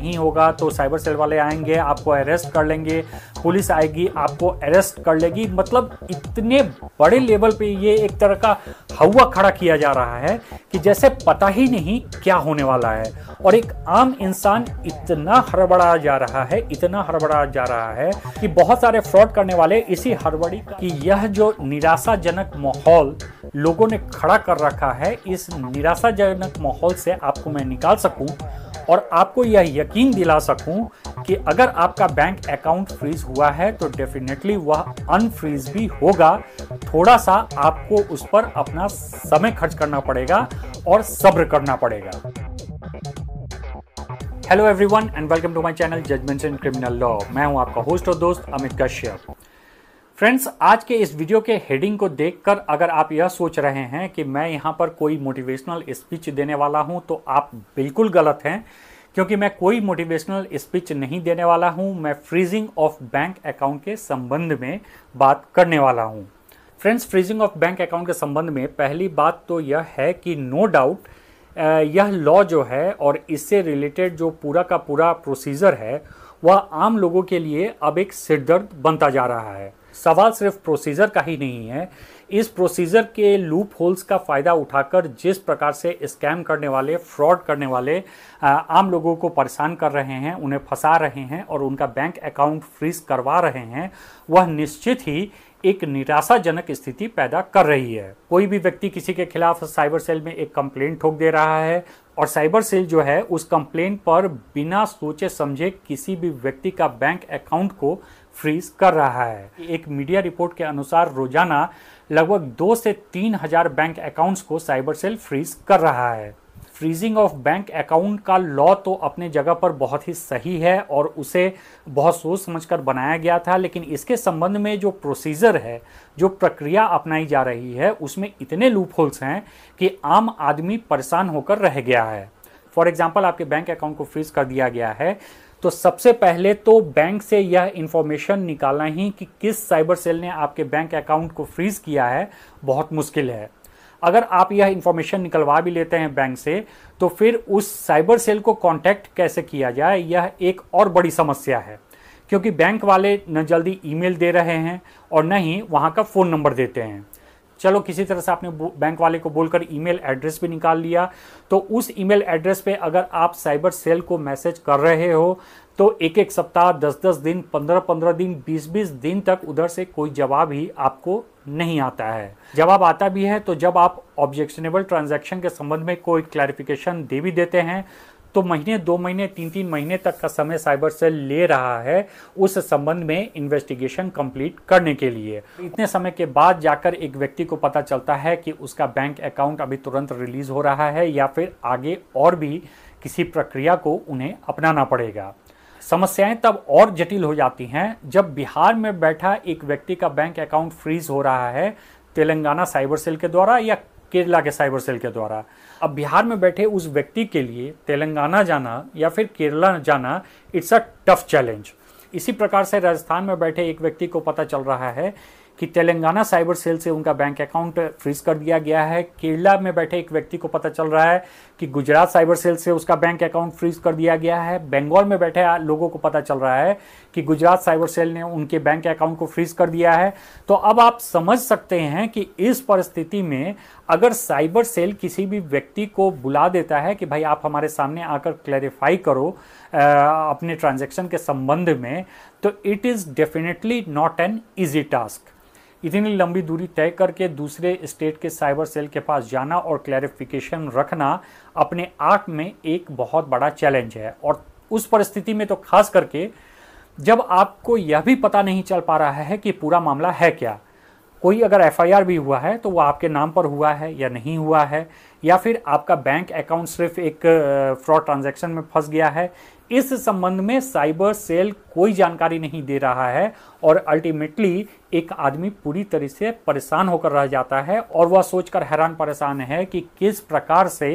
नहीं होगा तो साइबर सेल वाले आएंगे आपको अरेस्ट कर लेंगे पुलिस आएगी आपको अरेस्ट कर लेगी मतलब इतने बड़े लेवल पे ये एक तरह का हवा खड़ा किया जा रहा है कि जैसे पता ही नहीं क्या होने वाला है और एक आम इंसान इतना हड़बड़ा जा रहा है इतना हड़बड़ा जा रहा है कि बहुत सारे फ्रॉड करने वाले इसी हड़बड़ी की यह जो निराशाजनक माहौल लोगों ने खड़ा कर रखा है इस निराशाजनक माहौल से आपको मैं निकाल सकूं और आपको यह यकीन दिला सकूं कि अगर आपका बैंक अकाउंट फ्रीज हुआ है तो डेफिनेटली वह अनफ्रीज भी होगा थोड़ा सा आपको उस पर अपना समय खर्च करना पड़ेगा और सब्र करना पड़ेगा hello everyone and welcome to my channel judgments in criminal law मैं हूं आपका होस्ट और दोस्त अमित कश्यप फ्रेंड्स आज के इस वीडियो के हेडिंग को देखकर अगर आप यह सोच रहे हैं कि मैं यहाँ पर कोई मोटिवेशनल स्पीच देने वाला हूँ तो आप बिल्कुल गलत हैं क्योंकि मैं कोई मोटिवेशनल स्पीच नहीं देने वाला हूँ मैं फ्रीजिंग ऑफ बैंक अकाउंट के संबंध में बात करने वाला हूँ friends freezing of bank account के संबंध में पहली बात तो यह है कि नो डाउट यह लॉ जो है और इससे रिलेटेड जो पूरा का पूरा प्रोसीजर है वह आम लोगों के लिए अब एक सिरदर्द बनता जा रहा है सवाल सिर्फ प्रोसीजर का ही नहीं है इस प्रोसीजर के लूप होल्स का फ़ायदा उठाकर जिस प्रकार से स्कैम करने वाले फ्रॉड करने वाले आम लोगों को परेशान कर रहे हैं उन्हें फंसा रहे हैं और उनका बैंक अकाउंट फ्रीज करवा रहे हैं वह निश्चित ही एक निराशाजनक स्थिति पैदा कर रही है कोई भी व्यक्ति किसी के खिलाफ साइबर सेल में एक कंप्लेन ठोक दे रहा है और साइबर सेल जो है उस कंप्लेन पर बिना सोचे समझे किसी भी व्यक्ति का बैंक अकाउंट को फ्रीज कर रहा है एक मीडिया रिपोर्ट के अनुसार रोजाना लगभग दो से तीन हजार बैंक अकाउंट्स को साइबर सेल फ्रीज कर रहा है फ्रीजिंग ऑफ बैंक अकाउंट का लॉ तो अपने जगह पर बहुत ही सही है और उसे बहुत सोच समझकर बनाया गया था लेकिन इसके संबंध में जो प्रोसीजर है जो प्रक्रिया अपनाई जा रही है उसमें इतने लूप होल्स हैं कि आम आदमी परेशान होकर रह गया है फॉर एग्जाम्पल आपके बैंक अकाउंट को फ्रीज कर दिया गया है तो सबसे पहले तो बैंक से यह इन्फॉर्मेशन निकालना ही कि किस साइबर सेल ने आपके बैंक अकाउंट को फ्रीज किया है बहुत मुश्किल है अगर आप यह इंफॉर्मेशन निकलवा भी लेते हैं बैंक से तो फिर उस साइबर सेल को कॉन्टैक्ट कैसे किया जाए यह एक और बड़ी समस्या है क्योंकि बैंक वाले न जल्दी ईमेल दे रहे हैं और न ही वहाँ का फ़ोन नंबर देते हैं चलो किसी तरह से आपने बैंक वाले को बोलकर ईमेल एड्रेस भी निकाल लिया तो उस ईमेल एड्रेस पे अगर आप साइबर सेल को मैसेज कर रहे हो तो एक एक सप्ताह दस दस दिन पंद्रह पंद्रह दिन बीस बीस दिन तक उधर से कोई जवाब ही आपको नहीं आता है जवाब आता भी है तो जब आप ऑब्जेक्शनेबल ट्रांजेक्शन के संबंध में कोई क्लैरिफिकेशन दे भी देते हैं तो महीने दो महीने तीन तीन महीने तक का समय साइबर सेल ले रहा है उस संबंध में इन्वेस्टिगेशन कंप्लीट करने के लिए इतने समय के बाद जाकर एक व्यक्ति को पता चलता है कि उसका बैंक अकाउंट अभी तुरंत रिलीज हो रहा है या फिर आगे और भी किसी प्रक्रिया को उन्हें अपनाना पड़ेगा समस्याएं तब और जटिल हो जाती हैं जब बिहार में बैठा एक व्यक्ति का बैंक अकाउंट फ्रीज हो रहा है तेलंगाना साइबर सेल के द्वारा या केरला के साइबर सेल के द्वारा अब बिहार में बैठे उस व्यक्ति के लिए तेलंगाना जाना या फिर केरला जाना इट्स अ टफ चैलेंज इसी प्रकार से राजस्थान में बैठे एक व्यक्ति को पता चल रहा है कि तेलंगाना साइबर सेल से उनका बैंक अकाउंट फ्रीज कर दिया गया है केरला में बैठे एक व्यक्ति को पता चल रहा है कि गुजरात साइबर सेल से उसका बैंक अकाउंट फ्रीज कर दिया गया है बंगाल में बैठे लोगों को पता चल रहा है कि गुजरात साइबर सेल ने उनके बैंक अकाउंट को फ्रीज कर दिया है तो अब आप समझ सकते हैं कि इस परिस्थिति में अगर साइबर सेल किसी भी व्यक्ति को बुला देता है कि भाई आप हमारे सामने आकर क्लैरिफाई करो अपने ट्रांजेक्शन के संबंध में तो it is definitely not an easy task इतनी लंबी दूरी तय करके दूसरे स्टेट के साइबर सेल के पास जाना और क्लैरिफिकेशन रखना अपने आप में एक बहुत बड़ा चैलेंज है और उस परिस्थिति में तो खास करके जब आपको यह भी पता नहीं चल पा रहा है कि पूरा मामला है क्या कोई अगर एफआईआर भी हुआ है तो वो आपके नाम पर हुआ है या नहीं हुआ है या फिर आपका बैंक अकाउंट सिर्फ एक फ्रॉड ट्रांजैक्शन में फंस गया है इस संबंध में साइबर सेल कोई जानकारी नहीं दे रहा है और अल्टीमेटली एक आदमी पूरी तरह से परेशान होकर रह जाता है और वह सोचकर हैरान परेशान है कि किस प्रकार से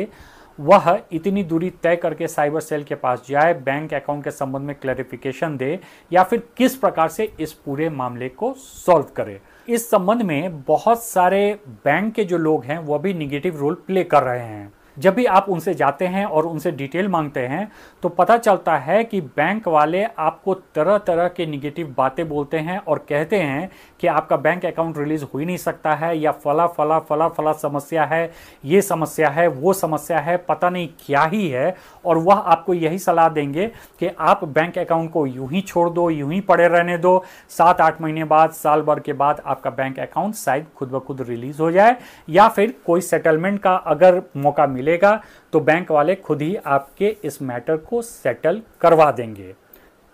वह इतनी दूरी तय करके साइबर सेल के पास जाए बैंक अकाउंट के संबंध में क्लैरिफिकेशन दे या फिर किस प्रकार से इस पूरे मामले को सॉल्व करे इस संबंध में बहुत सारे बैंक के जो लोग हैं वह भी निगेटिव रोल प्ले कर रहे हैं जब भी आप उनसे जाते हैं और उनसे डिटेल मांगते हैं तो पता चलता है कि बैंक वाले आपको तरह तरह के निगेटिव बातें बोलते हैं और कहते हैं कि आपका बैंक अकाउंट रिलीज हो ही नहीं सकता है या फला फला फला फला समस्या है ये समस्या है वो समस्या है पता नहीं क्या ही है और वह आपको यही सलाह देंगे कि आप बैंक अकाउंट को यूं ही छोड़ दो यूं ही पड़े रहने दो सात आठ महीने बाद साल भर के बाद आपका बैंक अकाउंट शायद खुद ब खुद रिलीज हो जाए या फिर कोई सेटलमेंट का अगर मौका मिले मिलेगा तो बैंक वाले खुद ही आपके इस मैटर को सेटल करवा देंगे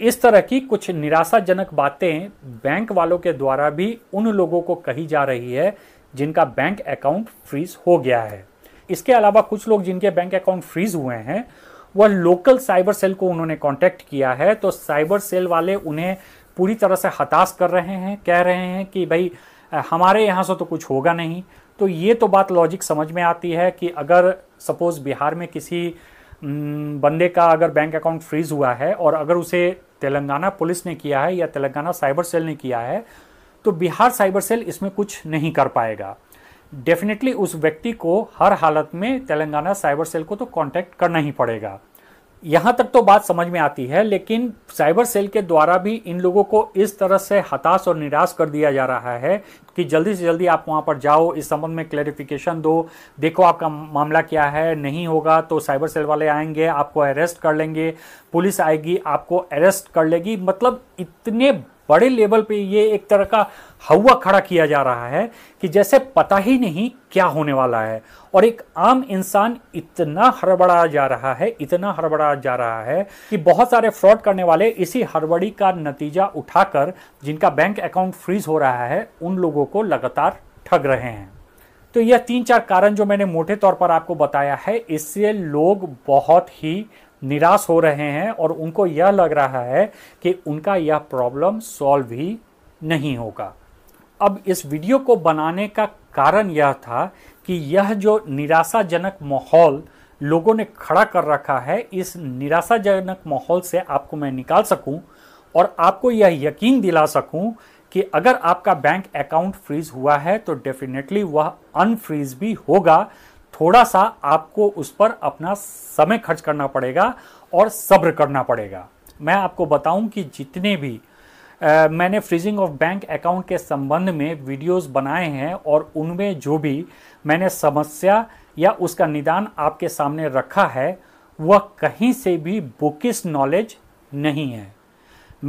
इस तरह की कुछ निराशाजनक बातें बैंक वालों के द्वारा भी उन लोगों को कही जा रही है जिनका बैंक अकाउंट फ्रीज हो गया है इसके अलावा कुछ लोग जिनके बैंक अकाउंट फ्रीज हुए हैं वह लोकल साइबर सेल को उन्होंने कांटेक्ट किया है तो साइबर सेल वाले उन्हें पूरी तरह से हताश कर रहे हैं कह रहे हैं कि भाई हमारे यहाँ से तो कुछ होगा नहीं तो ये तो बात लॉजिक समझ में आती है कि अगर सपोज़ बिहार में किसी बंदे का अगर बैंक अकाउंट फ्रीज हुआ है और अगर उसे तेलंगाना पुलिस ने किया है या तेलंगाना साइबर सेल ने किया है तो बिहार साइबर सेल इसमें कुछ नहीं कर पाएगा डेफिनेटली उस व्यक्ति को हर हालत में तेलंगाना साइबर सेल को तो कांटेक्ट करना ही पड़ेगा यहां तक तो बात समझ में आती है लेकिन साइबर सेल के द्वारा भी इन लोगों को इस तरह से हताश और निराश कर दिया जा रहा है कि जल्दी से जल्दी आप वहां पर जाओ इस संबंध में क्लेरिफिकेशन दो देखो आपका मामला क्या है नहीं होगा तो साइबर सेल वाले आएंगे आपको अरेस्ट कर लेंगे पुलिस आएगी आपको अरेस्ट कर लेगी मतलब इतने बड़े लेवल पे ये एक तरह का हवा खड़ा किया जा रहा है कि जैसे पता ही नहीं क्या होने वाला है और एक आम इंसान इतना हड़बड़ा जा रहा है इतना हड़बड़ा जा रहा है कि बहुत सारे फ्रॉड करने वाले इसी हड़बड़ी का नतीजा उठाकर जिनका बैंक अकाउंट फ्रीज हो रहा है उन लोगों को लगातार ठग रहे हैं तो यह तीन चार कारण जो मैंने मोटे तौर पर आपको बताया है इससे लोग बहुत ही निराश हो रहे हैं और उनको यह लग रहा है कि उनका यह प्रॉब्लम सॉल्व ही नहीं होगा अब इस वीडियो को बनाने का कारण यह था कि यह जो निराशाजनक माहौल लोगों ने खड़ा कर रखा है इस निराशाजनक माहौल से आपको मैं निकाल सकूं और आपको यह यकीन दिला सकूं कि अगर आपका बैंक अकाउंट फ्रीज हुआ है तो डेफिनेटली वह अनफ्रीज भी होगा थोड़ा सा आपको उस पर अपना समय खर्च करना पड़ेगा और सब्र करना पड़ेगा मैं आपको बताऊं कि जितने भी आ, मैंने फ्रीजिंग ऑफ बैंक अकाउंट के संबंध में वीडियोस बनाए हैं और उनमें जो भी मैंने समस्या या उसका निदान आपके सामने रखा है वह कहीं से भी बुकिस नॉलेज नहीं है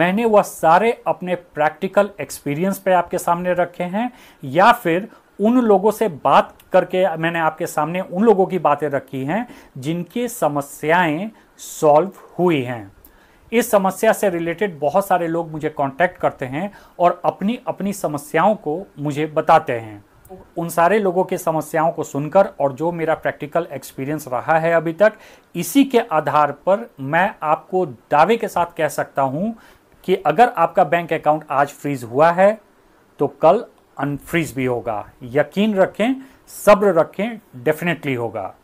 मैंने वह सारे अपने प्रैक्टिकल एक्सपीरियंस पे आपके सामने रखे हैं या फिर उन लोगों से बात करके मैंने आपके सामने उन लोगों की बातें रखी हैं जिनकी समस्याएं सॉल्व हुई हैं इस समस्या से रिलेटेड बहुत सारे लोग मुझे कांटेक्ट करते हैं और अपनी अपनी समस्याओं को मुझे बताते हैं उन सारे लोगों की समस्याओं को सुनकर और जो मेरा प्रैक्टिकल एक्सपीरियंस रहा है अभी तक इसी के आधार पर मैं आपको दावे के साथ कह सकता हूं कि अगर आपका बैंक अकाउंट आज फ्रीज हुआ है तो कल अनफ्रीज भी होगा यकीन रखें सब्र रखें डेफिनेटली होगा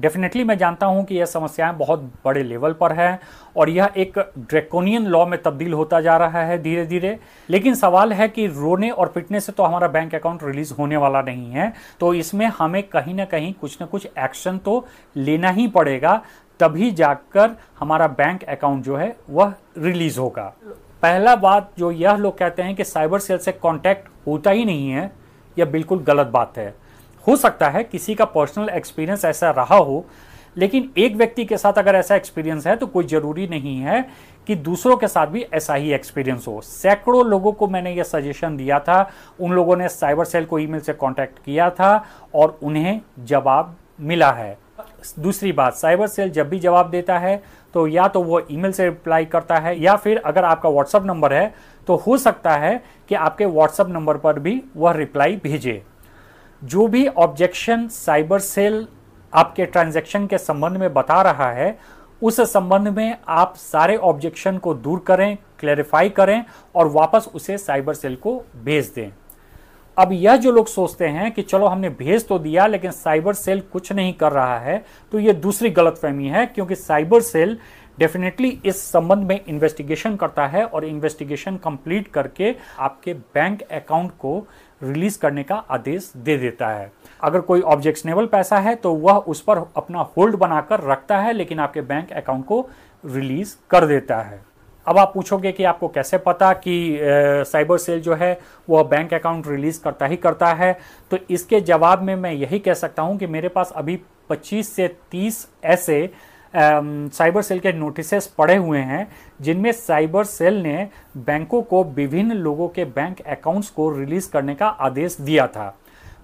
डेफिनेटली मैं जानता हूं कि यह समस्याएं बहुत बड़े लेवल पर है और यह एक ड्रेकोनियन लॉ में तब्दील होता जा रहा है धीरे धीरे लेकिन सवाल है कि रोने और पिटने से तो हमारा बैंक अकाउंट रिलीज होने वाला नहीं है तो इसमें हमें कहीं ना कहीं कुछ ना कुछ एक्शन तो लेना ही पड़ेगा तभी जाकर हमारा बैंक अकाउंट जो है वह रिलीज होगा पहला बात जो यह लोग कहते हैं कि साइबर सेल से कांटेक्ट होता ही नहीं है यह बिल्कुल गलत बात है हो सकता है किसी का पर्सनल एक्सपीरियंस ऐसा रहा हो लेकिन एक व्यक्ति के साथ अगर ऐसा एक्सपीरियंस है तो कोई ज़रूरी नहीं है कि दूसरों के साथ भी ऐसा ही एक्सपीरियंस हो सैकड़ों लोगों को मैंने यह सजेशन दिया था उन लोगों ने साइबर सेल को ईमेल से कांटेक्ट किया था और उन्हें जवाब मिला है दूसरी बात साइबर सेल जब भी जवाब देता है तो या तो वो ईमेल से रिप्लाई करता है या फिर अगर आपका व्हाट्सअप नंबर है तो हो सकता है कि आपके व्हाट्सअप नंबर पर भी वह रिप्लाई भेजे जो भी ऑब्जेक्शन साइबर सेल आपके ट्रांजेक्शन के संबंध में बता रहा है उस संबंध में आप सारे ऑब्जेक्शन को दूर करें क्लैरिफाई करें और वापस उसे साइबर सेल को भेज दें अब यह जो लोग सोचते हैं कि चलो हमने भेज तो दिया लेकिन साइबर सेल कुछ नहीं कर रहा है तो ये दूसरी गलतफहमी है क्योंकि साइबर सेल डेफिनेटली इस संबंध में इन्वेस्टिगेशन करता है और इन्वेस्टिगेशन कंप्लीट करके आपके बैंक अकाउंट को रिलीज करने का आदेश दे देता है अगर कोई ऑब्जेक्शनेबल पैसा है तो वह उस पर अपना होल्ड बनाकर रखता है लेकिन आपके बैंक अकाउंट को रिलीज कर देता है अब आप पूछोगे कि आपको कैसे पता कि साइबर सेल जो है वह बैंक अकाउंट रिलीज़ करता ही करता है तो इसके जवाब में मैं यही कह सकता हूं कि मेरे पास अभी 25 से 30 ऐसे साइबर सेल के नोटिसेस पड़े हुए हैं जिनमें साइबर सेल ने बैंकों को विभिन्न लोगों के बैंक अकाउंट्स को रिलीज़ करने का आदेश दिया था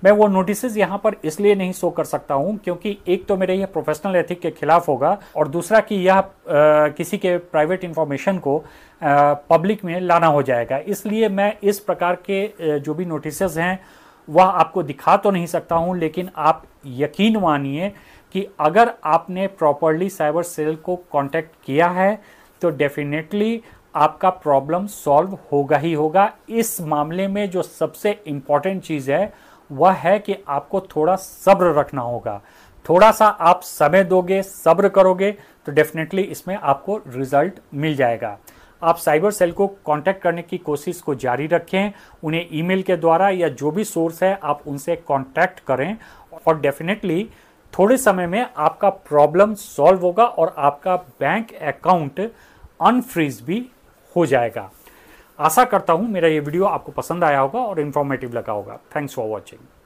मैं वो नोटिस यहाँ पर इसलिए नहीं शो कर सकता हूँ क्योंकि एक तो मेरे यह प्रोफेशनल एथिक के खिलाफ होगा और दूसरा कि यह किसी के प्राइवेट इंफॉर्मेशन को पब्लिक में लाना हो जाएगा इसलिए मैं इस प्रकार के जो भी नोटिस हैं वह आपको दिखा तो नहीं सकता हूँ लेकिन आप यकीन मानिए कि अगर आपने प्रॉपरली साइबर सेल को कांटेक्ट किया है तो डेफिनेटली आपका प्रॉब्लम सॉल्व होगा ही होगा इस मामले में जो सबसे इम्पॉर्टेंट चीज़ है वह है कि आपको थोड़ा सब्र रखना होगा थोड़ा सा आप समय दोगे सब्र करोगे तो डेफिनेटली इसमें आपको रिजल्ट मिल जाएगा आप साइबर सेल को कांटेक्ट करने की कोशिश को जारी रखें उन्हें ईमेल के द्वारा या जो भी सोर्स है आप उनसे कांटेक्ट करें और डेफिनेटली थोड़े समय में आपका प्रॉब्लम सॉल्व होगा और आपका बैंक अकाउंट अनफ्रीज भी हो जाएगा आशा करता हूँ मेरा ये वीडियो आपको पसंद आया होगा और इन्फॉर्मेटिव लगा होगा थैंक्स फॉर वॉचिंग